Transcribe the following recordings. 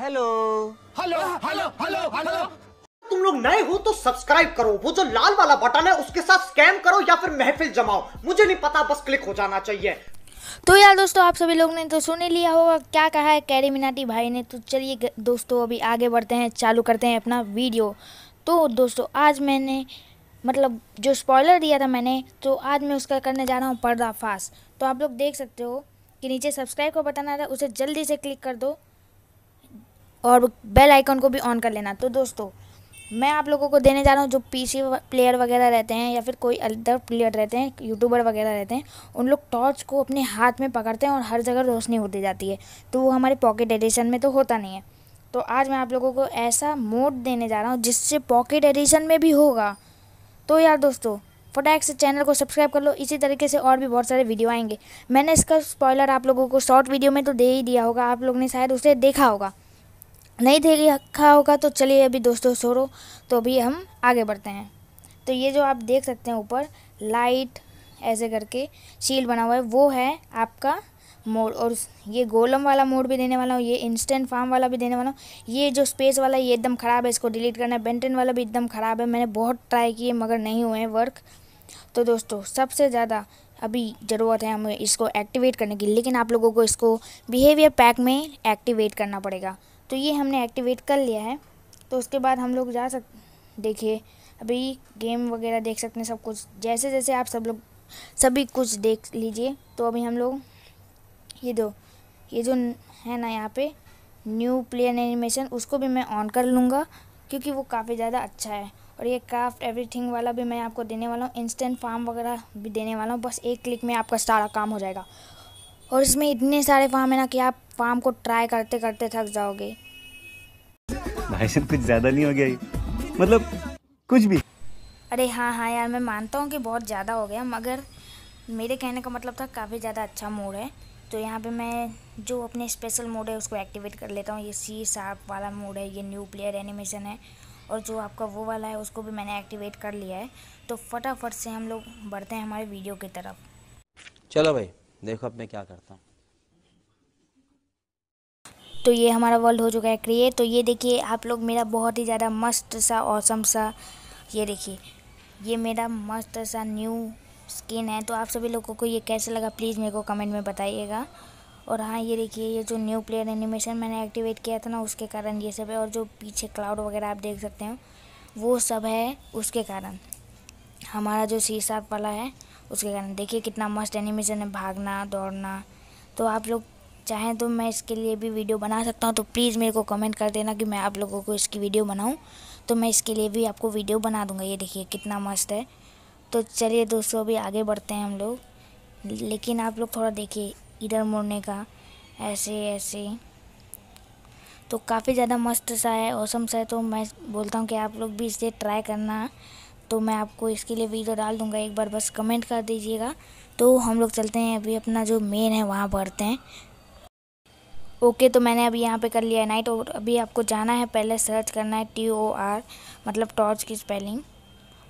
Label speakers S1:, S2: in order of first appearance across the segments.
S1: hello hello hello hello hello तुम लोग नए हो तो सब्सक्राइब करो वो जो लाल वाला बटन है उसके साथ स्कैम करो या फिर महफिल जमाओ मुझे नहीं पता बस क्लिक हो जाना चाहिए तो यार दोस्तों आप सभी लोग ने तो सुन ही लिया होगा क्या कहा है कैरी मिनाटी भाई ने तो चलिए दोस्तों अभी आगे बढ़ते हैं चालू करते हैं अपना वीडियो तो दोस्तों आज मैंने मतलब जो स्पॉइलर दिया था मैंने तो आज मैं उसका करने जा रहा हूँ पर्दाफाश तो आप लोग देख सकते हो कि नीचे सब्सक्राइब का बटन आ रहा है उसे जल्दी से क्लिक कर दो और बेल आइकन को भी ऑन कर लेना तो दोस्तों मैं आप लोगों को देने जा रहा हूँ जो पीसी प्लेयर वगैरह रहते हैं या फिर कोई अदर प्लेयर रहते हैं यूट्यूबर वगैरह रहते हैं उन लोग टॉर्च को अपने हाथ में पकड़ते हैं और हर जगह रोशनी होती जाती है तो वो हमारे पॉकेट एडिशन में तो होता नहीं है तो आज मैं आप लोगों को ऐसा मोड देने जा रहा हूँ जिससे पॉकेट एडिशन में भी होगा तो यार दोस्तों फटाक से चैनल को सब्सक्राइब कर लो इसी तरीके से और भी बहुत सारे वीडियो आएंगे मैंने इसका स्पॉयलर आप लोगों को शॉर्ट वीडियो में तो दे ही दिया होगा आप लोग ने शायद उसे देखा होगा नहीं देखा होगा तो चलिए अभी दोस्तों छोड़ो तो अभी हम आगे बढ़ते हैं तो ये जो आप देख सकते हैं ऊपर लाइट ऐसे करके शील बना हुआ है वो है आपका मोड और ये गोलम वाला मोड भी देने वाला हूँ ये इंस्टेंट फार्म वाला भी देने वाला हूँ ये जो स्पेस वाला ये एकदम ख़राब है इसको डिलीट करना है बेंटेन वाला भी एकदम ख़राब है मैंने बहुत ट्राई किए मगर नहीं हुए हैं वर्क तो दोस्तों सबसे ज़्यादा अभी ज़रूरत है हमें इसको एक्टिवेट करने की लेकिन आप लोगों को इसको बिहेवियर पैक में एक्टिवेट करना पड़ेगा तो ये हमने एक्टिवेट कर लिया है तो उसके बाद हम लोग जा सक देखिए अभी गेम वगैरह देख सकते हैं सब कुछ जैसे जैसे आप सब लोग सभी कुछ देख लीजिए तो अभी हम लोग ये दो ये जो है ना यहाँ पे न्यू प्लेन एनिमेशन उसको भी मैं ऑन कर लूँगा क्योंकि वो काफ़ी ज़्यादा अच्छा है और ये क्राफ्ट एवरीथिंग वाला भी मैं आपको देने वाला हूँ इंस्टेंट फार्म वगैरह भी देने वाला हूँ बस एक क्लिक में आपका सारा काम हो जाएगा और इसमें इतने सारे फार्म है ना कि आप फार्म को ट्राई करते करते थक जाओगे भाई सब कुछ ज़्यादा नहीं हो गया ये मतलब कुछ भी अरे हाँ हाँ यार मैं मानता हूँ कि बहुत ज़्यादा हो गया मगर मेरे कहने का मतलब था काफ़ी ज़्यादा अच्छा मोड है तो यहाँ पे मैं जो अपने स्पेशल मोड है उसको एक्टिवेट कर लेता हूँ ये सी साफ वाला मोड है ये न्यू प्लेयर एनिमेशन है और जो आपका वो वाला है उसको भी मैंने एक्टिवेट कर लिया है तो फटाफट से हम लोग बढ़ते हैं हमारे वीडियो की तरफ चलो भाई देखो अब मैं क्या करता हूँ तो ये हमारा वर्ल्ड हो चुका है क्रिएट तो ये देखिए आप लोग मेरा बहुत ही ज़्यादा मस्त सा औसम सा ये देखिए ये मेरा मस्त सा न्यू स्किन है तो आप सभी लोगों को ये कैसे लगा प्लीज़ मेरे को कमेंट में बताइएगा और हाँ ये देखिए ये जो न्यू प्लेयर एनिमेशन मैंने एक्टिवेट किया था ना उसके कारण ये सब है और जो पीछे क्लाउड वगैरह आप देख सकते हो वो सब है उसके कारण हमारा जो शीशा वाला है उसके कारण देखिए कितना मस्त एनिमेशन है भागना दौड़ना तो आप लोग चाहें तो मैं इसके लिए भी वीडियो बना सकता हूँ तो प्लीज़ मेरे को कमेंट कर देना कि मैं आप लोगों को इसकी वीडियो बनाऊँ तो मैं इसके लिए भी आपको वीडियो बना दूँगा ये देखिए कितना मस्त है तो चलिए दोस्तों अभी आगे बढ़ते हैं हम लोग लेकिन आप लोग थोड़ा देखिए इधर मुड़ने का ऐसे ऐसे तो काफ़ी ज़्यादा मस्त सा है औसम सा है तो मैं बोलता हूँ कि आप लोग भी इसे ट्राई करना तो मैं आपको इसके लिए वीडियो डाल दूंगा एक बार बस कमेंट कर दीजिएगा तो हम लोग चलते हैं अभी अपना जो मेन है वहाँ भरते हैं ओके तो मैंने अभी यहाँ पे कर लिया है नाइट और अभी आपको जाना है पहले सर्च करना है टी ओ आर मतलब टॉर्च की स्पेलिंग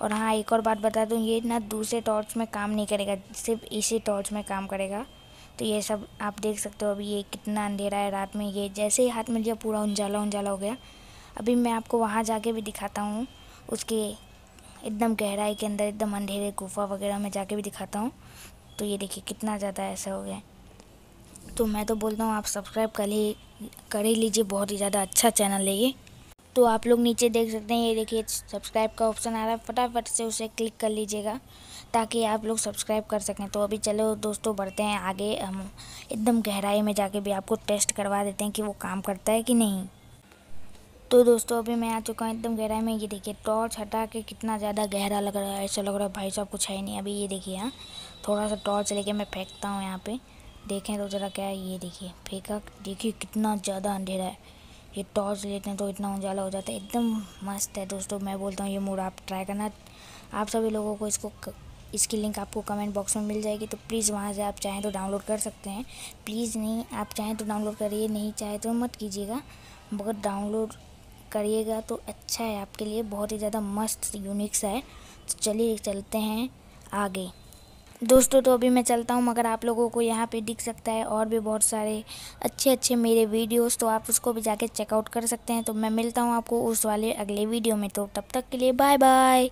S1: और हाँ एक और बात बता दूँ ये ना दूसरे टॉर्च में काम नहीं करेगा सिर्फ इसी टॉर्च में काम करेगा तो ये सब आप देख सकते हो अभी ये कितना अंधेरा है रात में ये जैसे ही हाथ में लिया पूरा उंजाला उजाला हो गया अभी मैं आपको वहाँ जाके भी दिखाता हूँ उसके एकदम गहराई के अंदर एकदम अंधेरे गुफा वगैरह में जाके भी दिखाता हूँ तो ये देखिए कितना ज़्यादा ऐसा हो गया तो मैं तो बोलता हूँ आप सब्सक्राइब कर ही कर ही लीजिए बहुत ही ज़्यादा अच्छा चैनल है ये तो आप लोग नीचे देख सकते हैं ये देखिए सब्सक्राइब का ऑप्शन आ रहा है फटाफट से उसे क्लिक कर लीजिएगा ताकि आप लोग सब्सक्राइब कर सकें तो अभी चलो दोस्तों बढ़ते हैं आगे हम एकदम गहराई में जाके भी आपको टेस्ट करवा देते हैं कि वो काम करता है कि नहीं तो दोस्तों अभी मैं आ चुका हूँ एकदम गहराई में ये देखिए टॉर्च हटा के कितना ज़्यादा गहरा लग रहा है ऐसा लग रहा है भाई साहब कुछ है नहीं अभी ये देखिए हाँ थोड़ा सा टॉर्च लेके मैं फेंकता हूँ यहाँ पे देखें तो ज़रा क्या है ये देखिए फेंका देखिए कितना ज़्यादा अंधेरा है ये टॉर्च लेते हैं तो इतना उजाला हो जाता है एकदम मस्त है दोस्तों मैं बोलता हूँ ये मूड आप ट्राई करना आप सभी लोगों को इसको इसकी लिंक आपको कमेंट बॉक्स में मिल जाएगी तो प्लीज़ वहाँ से आप चाहें तो डाउनलोड कर सकते हैं प्लीज़ नहीं आप चाहें तो डाउनलोड करिए नहीं चाहे तो मत कीजिएगा मगर डाउनलोड करिएगा तो अच्छा है आपके लिए बहुत ही ज़्यादा मस्त यूनिक सा है तो चलिए चलते हैं आगे दोस्तों तो अभी मैं चलता हूँ मगर आप लोगों को यहाँ पे दिख सकता है और भी बहुत सारे अच्छे अच्छे मेरे वीडियोस तो आप उसको भी जाके चेकआउट कर सकते हैं तो मैं मिलता हूँ आपको उस वाले अगले वीडियो में तो तब तक के लिए बाय बाय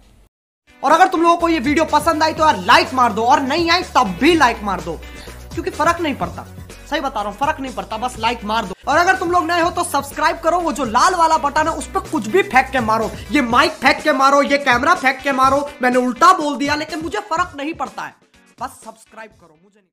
S1: और अगर तुम लोगों को ये वीडियो पसंद आई तो यार लाइक मार दो और नहीं आई तब भी लाइक मार दो क्योंकि फर्क नहीं पड़ता सही बता रहा हूँ फर्क नहीं पड़ता बस लाइक मार दो और अगर तुम लोग नए हो तो सब्सक्राइब करो वो जो लाल वाला बटन है उस पर कुछ भी फेंक के मारो ये माइक फेंक के मारो ये कैमरा फेंक के मारो मैंने उल्टा बोल दिया लेकिन मुझे फर्क नहीं पड़ता है बस सब्सक्राइब करो मुझे